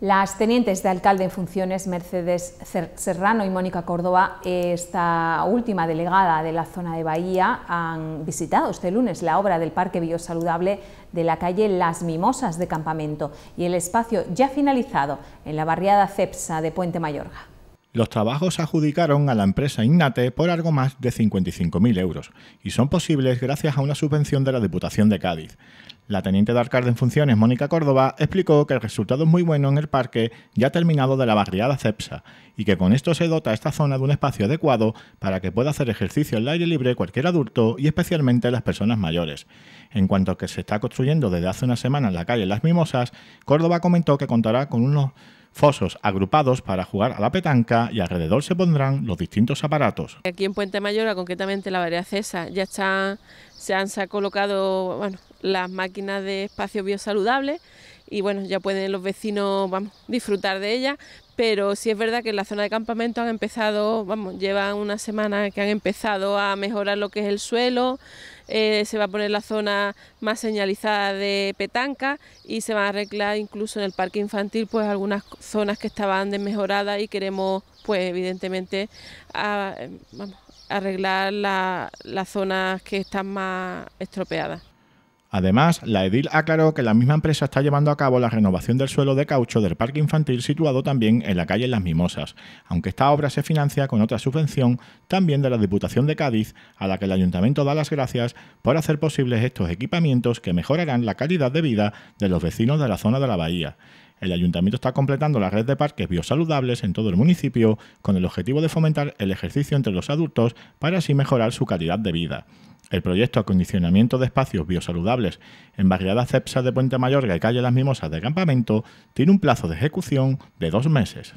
Las tenientes de alcalde en funciones, Mercedes Serrano y Mónica Córdoba, esta última delegada de la zona de Bahía, han visitado este lunes la obra del Parque Biosaludable de la calle Las Mimosas de Campamento y el espacio ya finalizado en la barriada Cepsa de Puente Mayorga. Los trabajos se adjudicaron a la empresa Ignate por algo más de 55.000 euros y son posibles gracias a una subvención de la Diputación de Cádiz. La teniente de alcalde en funciones, Mónica Córdoba, explicó que el resultado es muy bueno en el parque ya terminado de la barriada CEPSA y que con esto se dota esta zona de un espacio adecuado para que pueda hacer ejercicio al aire libre cualquier adulto y especialmente las personas mayores. En cuanto a que se está construyendo desde hace una semana en la calle Las Mimosas, Córdoba comentó que contará con unos fosos agrupados para jugar a la petanca y alrededor se pondrán los distintos aparatos. Aquí en Puente Mayor, concretamente la barriada CESA, ya está, se han colocado bueno, las máquinas de espacios biosaludables... y bueno, ya pueden los vecinos vamos, disfrutar de ellas, pero sí es verdad que en la zona de campamento han empezado, vamos, llevan una semana que han empezado a mejorar lo que es el suelo, eh, se va a poner la zona más señalizada de petanca y se va a arreglar incluso en el parque infantil pues algunas zonas que estaban desmejoradas y queremos pues evidentemente arreglar las zonas que están más estropeadas. Además, la edil aclaró que la misma empresa está llevando a cabo la renovación del suelo de caucho del parque infantil situado también en la calle Las Mimosas, aunque esta obra se financia con otra subvención también de la Diputación de Cádiz, a la que el ayuntamiento da las gracias por hacer posibles estos equipamientos que mejorarán la calidad de vida de los vecinos de la zona de la bahía. El ayuntamiento está completando la red de parques biosaludables en todo el municipio con el objetivo de fomentar el ejercicio entre los adultos para así mejorar su calidad de vida. El proyecto Acondicionamiento de Espacios Biosaludables en Barriada Cepsa de Puente Mayorga y Calle Las Mimosas de Campamento tiene un plazo de ejecución de dos meses.